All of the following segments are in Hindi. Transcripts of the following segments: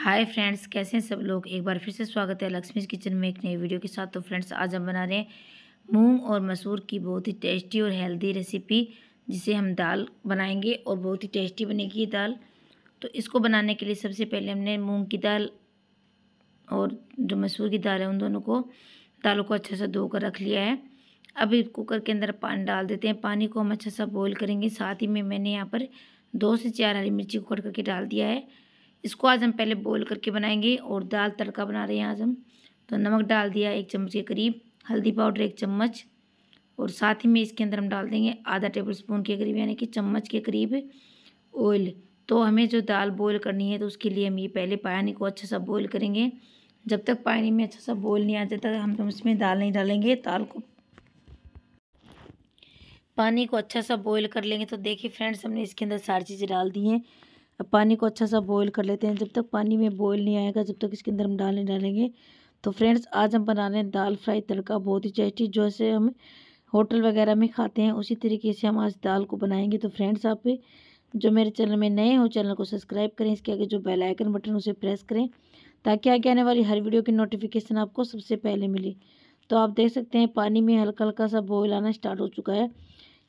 हाय फ्रेंड्स कैसे हैं सब लोग एक बार फिर से स्वागत है लक्ष्मी किचन में एक नई वीडियो के साथ तो फ्रेंड्स आज हम बना रहे हैं मूंग और मसूर की बहुत ही टेस्टी और हेल्दी रेसिपी जिसे हम दाल बनाएंगे और बहुत ही टेस्टी बनेगी ये दाल तो इसको बनाने के लिए सबसे पहले हमने मूँग की दाल और जो मसूर की दाल है उन दोनों को दालों को अच्छा सा धो कर रख लिया है अभी कुकर के अंदर पानी डाल देते हैं पानी को हम अच्छा सा बॉईल करेंगे साथ ही में मैंने यहाँ पर दो से चार हरी मिर्ची को कट करके डाल दिया है इसको आज हम पहले बॉईल करके बनाएंगे और दाल तड़का बना रहे हैं आज हम तो नमक डाल दिया एक चम्मच के करीब हल्दी पाउडर एक चम्मच और साथ ही में इसके अंदर हम डाल देंगे आधा टेबल स्पून के करीब यानी कि चम्मच के करीब ऑयल तो हमें जो दाल बॉयल करनी है तो उसके लिए हम ये पहले पानी को अच्छा सा बॉयल करेंगे जब तक पानी में अच्छा सा बॉयल नहीं आ जाता हम तो इसमें दाल नहीं डालेंगे दाल को पानी को अच्छा सा बॉयल कर लेंगे तो देखिए फ्रेंड्स हमने इसके अंदर सारी चीज़ें डाल दी हैं अब पानी को अच्छा सा बॉईल कर लेते हैं जब तक पानी में बॉईल नहीं आएगा जब तक इसके अंदर हम डाल नहीं डालेंगे तो फ्रेंड्स आज हम बना रहे हैं दाल फ्राई तड़का बहुत ही टेस्टी जो से हम होटल वगैरह में खाते हैं उसी तरीके से हम आज दाल को बनाएंगे तो फ्रेंड्स आप जो मेरे चैनल में नए हो चैनल को सब्सक्राइब करें इसके आगे जो बेल आइकन बटन उसे प्रेस करें ताकि आगे आने वाली हर वीडियो की नोटिफिकेशन आपको सबसे पहले मिले तो आप देख सकते हैं पानी में हल्का हल्का सा बॉयल आना स्टार्ट हो चुका है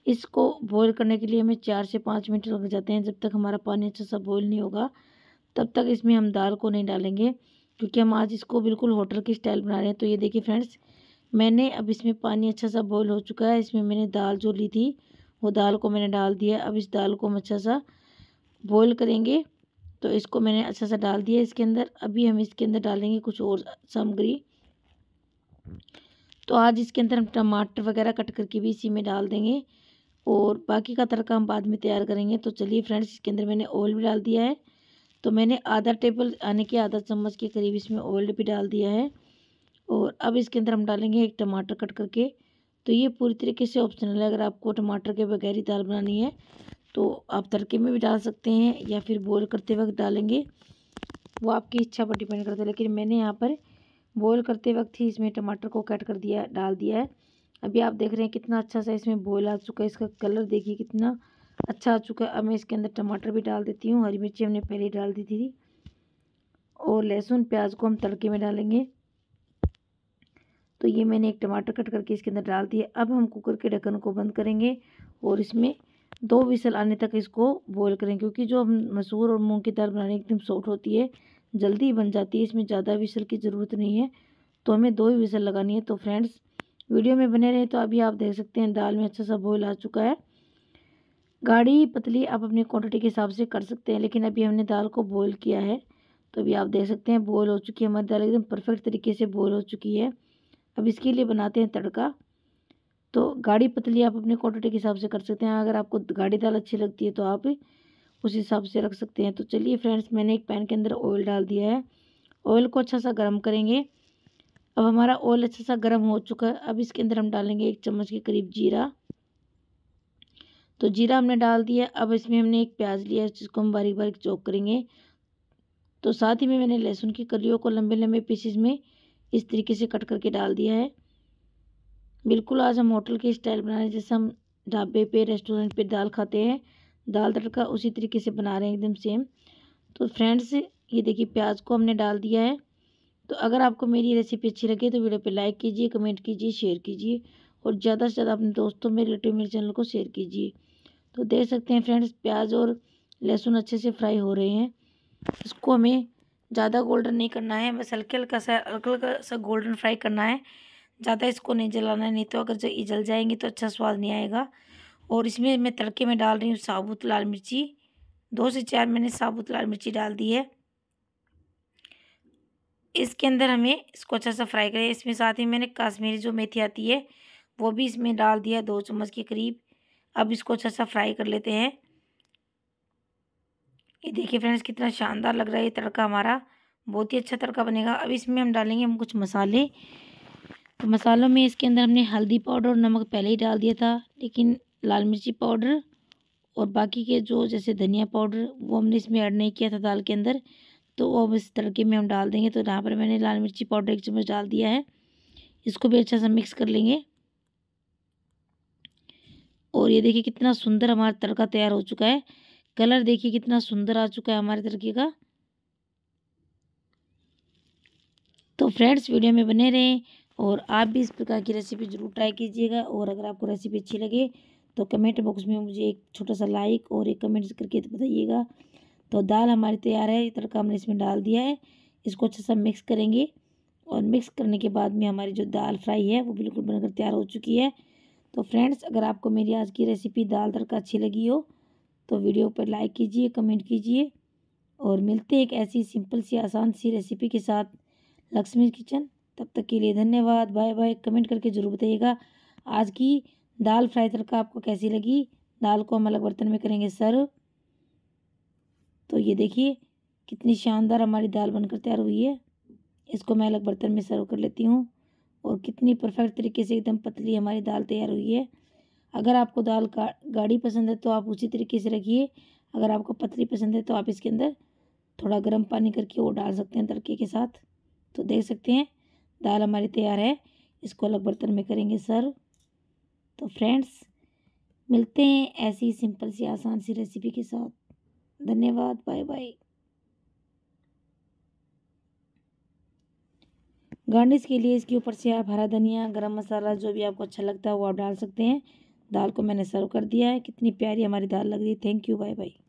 इसको बॉयल करने के लिए हमें चार से पाँच मिनट लग जाते हैं जब तक हमारा पानी अच्छा सा बॉयल नहीं होगा तब तक इसमें हम दाल को नहीं डालेंगे क्योंकि हम आज इसको बिल्कुल होटल की स्टाइल बना रहे हैं तो ये देखिए फ्रेंड्स मैंने अब इसमें पानी अच्छा सा बॉयल हो चुका है इसमें मैंने दाल जो ली थी वो दाल को मैंने डाल दिया अब इस दाल को हम अच्छा सा बॉयल करेंगे तो इसको मैंने अच्छा सा डाल दिया इसके अंदर अभी हम इसके अंदर डालेंगे कुछ और सामग्री तो आज इसके अंदर हम टमाटर वगैरह कट करके भी इसी में डाल देंगे और बाकी का तड़का हम बाद में तैयार करेंगे तो चलिए फ्रेंड्स इसके अंदर मैंने ऑयल भी डाल दिया है तो मैंने आधा टेबल यानी कि आधा चम्मच के करीब इसमें ऑयल भी डाल दिया है और अब इसके अंदर हम डालेंगे एक टमाटर कट करके तो ये पूरी तरीके से ऑप्शनल है अगर आपको टमाटर के बगैर ही दाल बनानी है तो आप तड़के में भी डाल सकते हैं या फिर बॉयल करते वक्त डालेंगे वो आपकी इच्छा पर डिपेंड करता है लेकिन मैंने यहाँ पर बॉयल करते वक्त ही इसमें टमाटर को कट कर दिया डाल दिया है अभी आप देख रहे हैं कितना अच्छा सा इसमें बॉयल आ चुका है इसका कलर देखिए कितना अच्छा आ चुका है अब मैं इसके अंदर टमाटर भी डाल देती हूँ हरी मिर्ची हमने पहले डाल दी थी और लहसुन प्याज को हम तड़के में डालेंगे तो ये मैंने एक टमाटर कट करके इसके अंदर डाल दिया अब हम कुकर के ढक्कन को बंद करेंगे और इसमें दो विसल आने तक इसको बॉयल करेंगे क्योंकि जो हम मसूर और मूंग की दाल बनाने एकदम सॉफ्ट होती है जल्दी ही बन जाती है इसमें ज़्यादा विसल की ज़रूरत नहीं है तो हमें दो ही विसल लगानी है तो फ्रेंड्स वीडियो में बने रहे तो अभी आप देख सकते हैं दाल में अच्छा सा बोल आ चुका है गाढ़ी पतली आप अपनी क्वांटिटी के हिसाब से कर सकते हैं लेकिन अभी हमने दाल को बॉयल किया है तो अभी आप देख सकते हैं बॉयल हो चुकी है हमारी दाल एकदम परफेक्ट तरीके से बॉयल हो चुकी है अब इसके लिए बनाते हैं तड़का तो गाढ़ी पतली आप अपनी क्वांटिटी के हिसाब से कर सकते हैं अगर आपको गाढ़ी दाल अच्छी लगती है तो आप उस हिसाब से रख सकते हैं तो चलिए फ्रेंड्स मैंने एक पैन के अंदर ऑयल डाल दिया है ऑयल को अच्छा सा गर्म करेंगे अब हमारा ऑयल अच्छा सा गर्म हो चुका है अब इसके अंदर हम डालेंगे एक चम्मच के करीब जीरा तो जीरा हमने डाल दिया अब इसमें हमने एक प्याज लिया है जिसको हम बारीक बारीक चौक करेंगे तो साथ ही में मैंने लहसुन की कलियों को लंबे लंबे पीसेस में इस तरीके से कट करके डाल दिया है बिल्कुल आज हम होटल के स्टाइल बना रहे हैं जैसे हम ढाबे पे रेस्टोरेंट पे दाल खाते हैं दाल तड़का उसी तरीके से बना रहे हैं एकदम सेम तो फ्रेंड्स ये देखिए प्याज को हमने डाल दिया है तो अगर आपको मेरी रेसिपी अच्छी लगे तो वीडियो पे लाइक कीजिए कमेंट कीजिए शेयर कीजिए और ज़्यादा से ज़्यादा अपने दोस्तों में रिलेटिव मेरे चैनल को शेयर कीजिए तो देख सकते हैं फ्रेंड्स प्याज और लहसुन अच्छे से फ्राई हो रहे हैं इसको हमें ज़्यादा गोल्डन नहीं करना है बस हल्के हल्का सा हल्का हल्का सा गोल्डन फ्राई करना है ज़्यादा इसको नहीं जलाना है नहीं तो अगर जब जल जाएंगे तो अच्छा स्वाद नहीं आएगा और इसमें मैं तड़के में डाल रही हूँ साबुत लाल मिर्ची दो से चार मैंने साबुत लाल मिर्ची डाल दी है इसके अंदर हमें इसको अच्छा सा फ्राई करें इसमें साथ ही मैंने काश्मीरी जो मेथी आती है वो भी इसमें डाल दिया दो चम्मच के करीब अब इसको अच्छा सा फ्राई कर लेते हैं ये देखिए फ्रेंड्स कितना शानदार लग रहा है ये तड़का हमारा बहुत ही अच्छा तड़का बनेगा अब इसमें हम डालेंगे हम कुछ मसाले तो मसालों में इसके अंदर हमने हल्दी पाउडर और नमक पहले ही डाल दिया था लेकिन लाल मिर्ची पाउडर और बाकी के जो जैसे धनिया पाउडर वो हमने इसमें ऐड नहीं किया था दाल के अंदर तो अब इस तड़के में हम डाल देंगे तो यहाँ पर मैंने लाल मिर्ची पाउडर एक चम्मच डाल दिया है इसको भी अच्छा सा मिक्स कर लेंगे और ये देखिए कितना सुंदर हमारा तड़का तैयार हो चुका है कलर देखिए कितना सुंदर आ चुका है हमारे तड़के का तो फ्रेंड्स वीडियो में बने रहें और आप भी इस प्रकार की रेसिपी ज़रूर ट्राई कीजिएगा और अगर आपको रेसिपी अच्छी लगे तो कमेंट बॉक्स में मुझे एक छोटा सा लाइक और एक कमेंट करके बताइएगा तो दाल हमारी तैयार है तड़का हमने इसमें डाल दिया है इसको अच्छे से मिक्स करेंगे और मिक्स करने के बाद में हमारी जो दाल फ्राई है वो बिल्कुल बनकर तैयार हो चुकी है तो फ्रेंड्स अगर आपको मेरी आज की रेसिपी दाल तड़का अच्छी लगी हो तो वीडियो पर लाइक कीजिए कमेंट कीजिए और मिलते हैं एक ऐसी सिंपल सी आसान सी रेसिपी के साथ लक्ष्मी किचन तब तक के लिए धन्यवाद बाय बाय कमेंट करके ज़रूर बताइएगा आज की दाल फ्राई तड़का आपको कैसी लगी दाल को हम अलग बर्तन में करेंगे सर्व तो ये देखिए कितनी शानदार हमारी दाल बनकर तैयार हुई है इसको मैं अलग बर्तन में सर्व कर लेती हूँ और कितनी परफेक्ट तरीके से एकदम पतली हमारी दाल तैयार हुई है अगर आपको दाल का गाढ़ी पसंद है तो आप उसी तरीके से रखिए अगर आपको पतली पसंद है तो आप इसके अंदर थोड़ा गर्म पानी करके वो डाल सकते हैं तड़के के साथ तो देख सकते हैं दाल हमारी तैयार है इसको अलग बर्तन में करेंगे सर्व तो फ्रेंड्स मिलते हैं ऐसी सिंपल सी आसान सी रेसिपी के साथ धन्यवाद बाय बाय गार्निश के लिए इसके ऊपर से आप हरा धनिया गरम मसाला जो भी आपको अच्छा लगता है वो आप डाल सकते हैं दाल को मैंने सर्व कर दिया है कितनी प्यारी हमारी दाल लग रही है थैंक यू बाय बाय